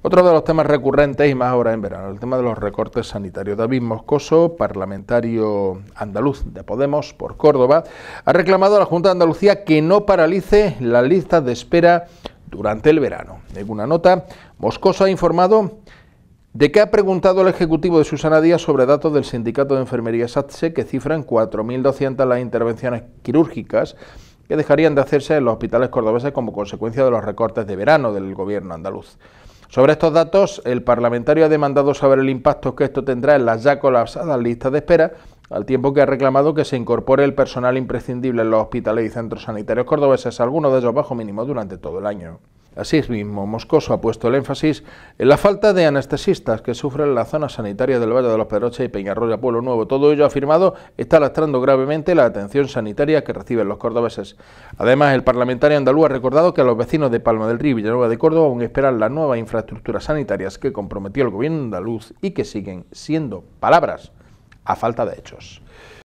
Otro de los temas recurrentes y más ahora en verano, el tema de los recortes sanitarios. David Moscoso, parlamentario andaluz de Podemos por Córdoba, ha reclamado a la Junta de Andalucía que no paralice la lista de espera durante el verano. En una nota, Moscoso ha informado de que ha preguntado al Ejecutivo de Susana Díaz sobre datos del Sindicato de Enfermería SATSE que cifran 4.200 las intervenciones quirúrgicas que dejarían de hacerse en los hospitales cordobeses como consecuencia de los recortes de verano del gobierno andaluz. Sobre estos datos, el parlamentario ha demandado saber el impacto que esto tendrá en las ya colapsadas listas de espera, al tiempo que ha reclamado que se incorpore el personal imprescindible en los hospitales y centros sanitarios cordobeses, algunos de ellos bajo mínimo durante todo el año. Asimismo, Moscoso ha puesto el énfasis en la falta de anestesistas que sufren la zona sanitaria del Valle de los Pedroches y Peñarroya, Pueblo Nuevo. Todo ello, afirmado, está lastrando gravemente la atención sanitaria que reciben los cordobeses. Además, el parlamentario andaluz ha recordado que a los vecinos de Palma del Río y Villanueva de Córdoba aún esperan las nuevas infraestructuras sanitarias que comprometió el gobierno andaluz y que siguen siendo palabras a falta de hechos.